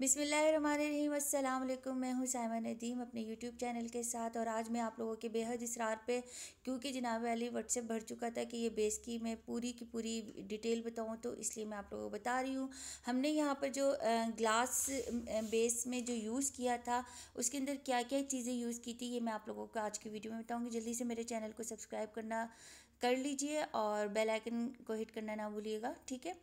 बिसमीम वालेकुम मैं हूँ साइमा नदीम अपने यूट्यूब चैनल के साथ और आज मैं आप लोगों के बेहद इसरार पे क्योंकि जनाब अली व्हाट्सएप भर चुका था कि ये बेस की मैं पूरी की पूरी डिटेल बताऊँ तो इसलिए मैं आप लोगों को बता रही हूँ हमने यहाँ पर जो ग्लास बेस में जो यूज़ किया था उसके अंदर क्या क्या चीज़ें यूज़ की थी ये मैं आप लोगों को आज की वीडियो में बताऊँगी जल्दी से मेरे चैनल को सब्सक्राइब करना कर लीजिए और बेल आइकन को हिट करना ना भूलिएगा ठीक है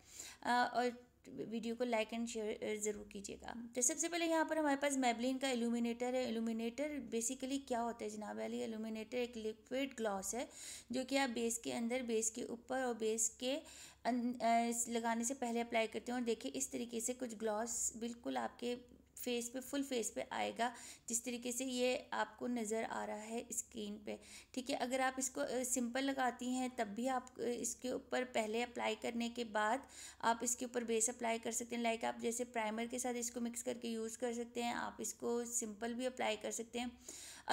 और वीडियो को लाइक एंड शेयर ज़रूर कीजिएगा तो सबसे पहले यहाँ पर हमारे पास मेबलिन का एलुमिनेटर है एलुमिनेटर बेसिकली क्या होता है जनाब वाली एलुमिनेटर एक लिक्विड ग्लॉस है जो कि आप बेस के अंदर बेस के ऊपर और बेस के अं, लगाने से पहले अप्लाई करते हैं और देखिए इस तरीके से कुछ ग्लॉस बिल्कुल आपके फेस पे फुल फेस पे आएगा जिस तरीके से ये आपको नज़र आ रहा है स्क्रीन पे ठीक है अगर आप इसको सिंपल लगाती हैं तब भी आप इसके ऊपर पहले अप्लाई करने के बाद आप इसके ऊपर बेस अप्लाई कर सकते हैं लाइक आप जैसे प्राइमर के साथ इसको मिक्स करके यूज़ कर सकते हैं आप इसको सिंपल भी अप्लाई कर सकते हैं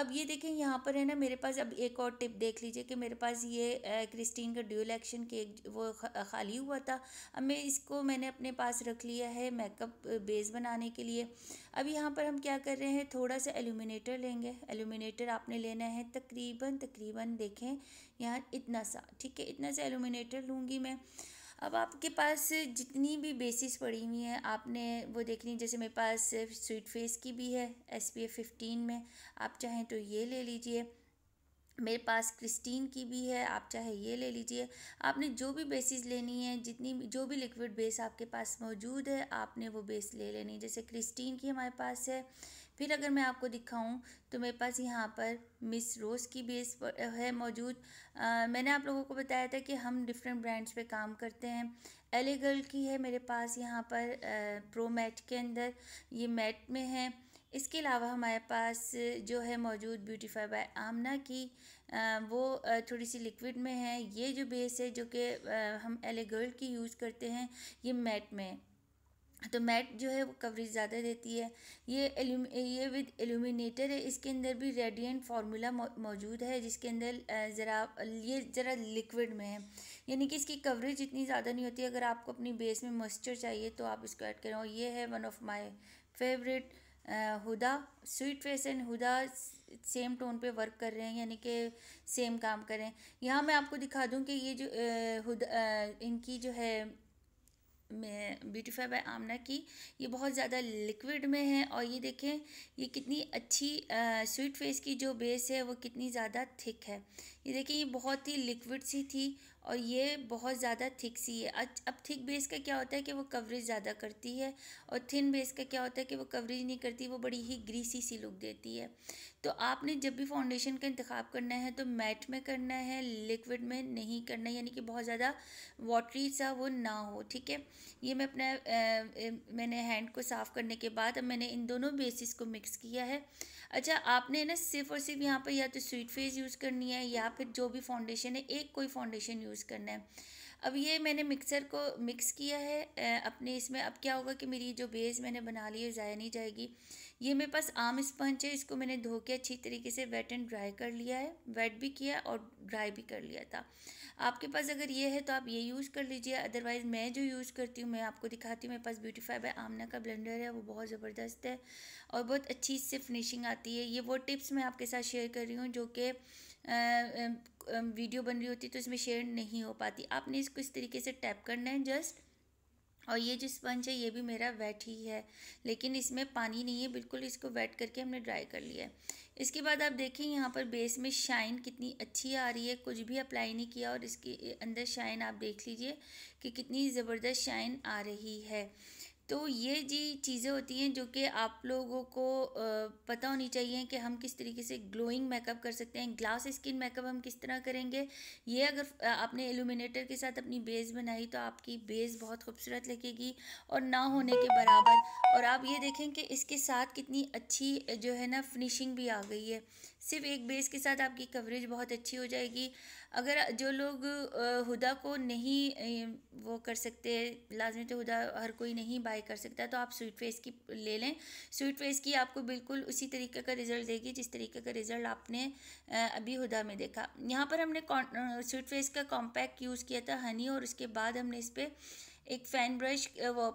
अब ये देखें यहाँ पर है ना मेरे पास अब एक और टिप देख लीजिए कि मेरे पास ये क्रिस्टीन का ड्यूल एक्शन केक वो खाली हुआ था अब मैं इसको मैंने अपने पास रख लिया है मेकअप बेस बनाने के लिए अब यहाँ पर हम क्या कर रहे हैं थोड़ा सा एल्यूमिनेटर लेंगे एल्यूमिनेटर आपने लेना है तकरीबन तकरीबन देखें यहाँ इतना सा ठीक है इतना सा एल्यूमिनेटर लूँगी मैं अब आपके पास जितनी भी बेसिस पड़ी हुई हैं आपने वो देखनी जैसे मेरे पास स्वीट फेस की भी है एस पी एफ फिफ्टीन में आप चाहें तो ये ले लीजिए मेरे पास क्रिस्टीन की भी है आप चाहे ये ले लीजिए आपने जो भी बेसिस लेनी है जितनी जो भी लिक्विड बेस आपके पास मौजूद है आपने वो बेस ले लेनी है जैसे क्रिस्टीन की हमारे पास है फिर अगर मैं आपको दिखाऊं तो मेरे पास यहाँ पर मिस रोज़ की बेस है मौजूद मैंने आप लोगों को बताया था कि हम डिफरेंट ब्रांड्स पे काम करते हैं एलेगल की है मेरे पास यहाँ पर आ, प्रो मैट के अंदर ये मैट में है इसके अलावा हमारे पास जो है मौजूद ब्यूटीफाई बाय आमना की वो थोड़ी सी लिक्विड में है ये जो बेस है जो कि हम एले गर्ल की यूज़ करते हैं ये मैट में तो मैट जो है वो कवरेज ज़्यादा देती है ये ये विद एल्यूमिनेटर है इसके अंदर भी रेडियंट फार्मूला मौजूद है जिसके अंदर ज़रा ये ज़रा लिक्विड में है यानी कि इसकी कवरेज इतनी ज़्यादा नहीं होती अगर आपको अपनी बेस में मॉइस्चर चाहिए तो आप इसको ऐड करें और ये है one of my favourite Huda sweet face and Huda same tone पे वर्क कर रहे हैं यानी कि सेम काम कर रहे हैं यहाँ मैं आपको दिखा दूँ कि ये जो हुदा इनकी जो है ब्यूटीफाई बाय आमना की ये बहुत ज़्यादा लिक्विड में है और ये देखें ये कितनी अच्छी आ, स्वीट फेस की जो बेस है वो कितनी ज़्यादा थिक है ये देखें ये बहुत ही लिक्विड सी थी और ये बहुत ज़्यादा थिक सी है अब थिक बेस का क्या होता है कि वो कवरेज ज़्यादा करती है और थिन बेस का क्या होता है कि वो कवरेज नहीं करती वो बड़ी ही ग्रीसी सी लुक देती है तो आपने जब भी फाउंडेशन का इंतखब करना है तो मैट में करना है लिक्विड में नहीं करना है यानी कि बहुत ज़्यादा वाटरी सा वो ना हो ठीक है ये मैं अपना ए, मैंने हैंड को साफ़ करने के बाद अब मैंने इन दोनों बेसिस को मिक्स किया है अच्छा आपने ना सिर्फ और सिर्फ यहाँ पर या तो स्वीट फेस यूज़ करनी है या फिर जो भी फाउंडेशन है एक कोई फाउंडेशन यूज़ यूज़ करना है अब ये मैंने मिक्सर को मिक्स किया है अपने इसमें अब क्या होगा कि मेरी जो बेस मैंने बना ली है ज़ाया नहीं जाएगी ये मेरे पास आम स्पंज है इसको मैंने धो के अच्छी तरीके से वेट एंड ड्राई कर लिया है वेट भी किया और ड्राई भी कर लिया था आपके पास अगर ये है तो आप ये यूज़ कर लीजिए अदरवाइज़ मैं जो यूज़ करती हूँ मैं आपको दिखाती हूँ मेरे पास ब्यूटीफाई बाय आमना का ब्लेंडर है वो बहुत ज़बरदस्त है और बहुत अच्छी इससे फिनिशिंग आती है ये वो टिप्स मैं आपके साथ शेयर कर रही हूँ जो कि वीडियो बन रही होती है तो इसमें शेयर नहीं हो पाती आपने इसको इस तरीके से टैप करना है जस्ट और ये जो स्पंज है ये भी मेरा वेट ही है लेकिन इसमें पानी नहीं है बिल्कुल इसको वेट करके हमने ड्राई कर लिया है इसके बाद आप देखें यहाँ पर बेस में शाइन कितनी अच्छी आ रही है कुछ भी अप्लाई नहीं किया और इसके अंदर शाइन आप देख लीजिए कि कितनी ज़बरदस्त शाइन आ रही है तो ये जी चीज़ें होती हैं जो कि आप लोगों को पता होनी चाहिए कि हम किस तरीके से ग्लोइंग मेकअप कर सकते हैं ग्लास स्किन मेकअप हम किस तरह करेंगे ये अगर आपने एलुमिनेटर के साथ अपनी बेस बनाई तो आपकी बेस बहुत खूबसूरत लगेगी और ना होने के बराबर और आप ये देखें कि इसके साथ कितनी अच्छी जो है ना फिनिशिंग भी आ गई है सिर्फ एक बेस के साथ आपकी कवरेज बहुत अच्छी हो जाएगी अगर जो लोग हुदा को नहीं वो कर सकते लाजमी तो हुदा हर कोई नहीं बाई अप्लाई कर सकता है तो आप स्वीट फेस की ले लें स्वीट फेस की आपको बिल्कुल उसी तरीके का रिज़ल्ट देगी जिस तरीके का रिज़ल्ट आपने अभी हुदा में देखा यहाँ पर हमने स्वीट फेस का कॉम्पैक्ट यूज़ किया था हनी और उसके बाद हमने इस पर एक फ़ैन ब्रश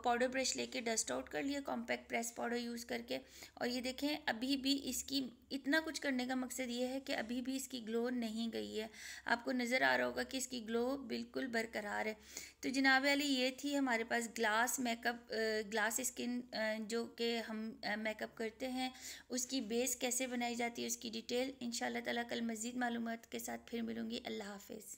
पाउडर ब्रश लेके डस्ट आउट कर लिया कॉम्पैक्ट प्रेस पाउडर यूज़ करके और ये देखें अभी भी इसकी इतना कुछ करने का मकसद ये है कि अभी भी इसकी ग्लो नहीं गई है आपको नज़र आ रहा होगा कि इसकी ग्लो बिल्कुल बरकरार है तो जनाब अली ये थी हमारे पास ग्लास मेकअप ग्लास स्किन जो कि हम मेकअप करते हैं उसकी बेस कैसे बनाई जाती है उसकी डिटेल इन ताला कल मज़ीद मालूम के साथ फिर मिलूँगी अल्लाह हाफिज़